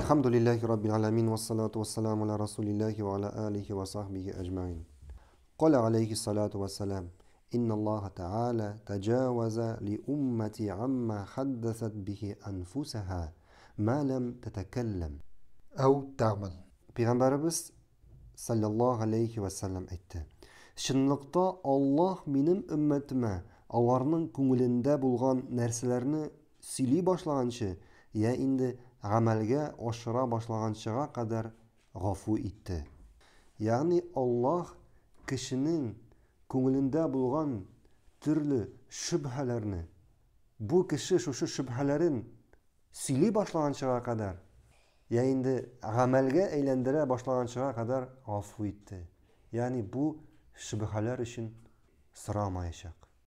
الحمد لله رب العالمين والصلاة والسلام على رسول الله وعلى آله وصحبه أجمعين قال عليه الصلاة والسلام إن الله تعالى تجاوز لأمتي عما حدثت به أنفسها ما لم تتكلم أو تعمل بس صلى الله عليه وسلم etti. شنلقتا الله benim ümmetime аларның күңелендә بلغان نرسلرن سيلي башлаганчы, يا إند гамәлгә ашыра башлаганчыга кадәр гафу итте. Ягъни Аллах кешенең күңелендә булган төрле шүбһәләрне бу кеше шушы шүбһәләрен сөйли башлаганчыга кадәр, я инде гамәлгә әйләндерә башлаганчыга ғафу гафу итте. Ягъни бу шүбһәләр өчен сорамаячак.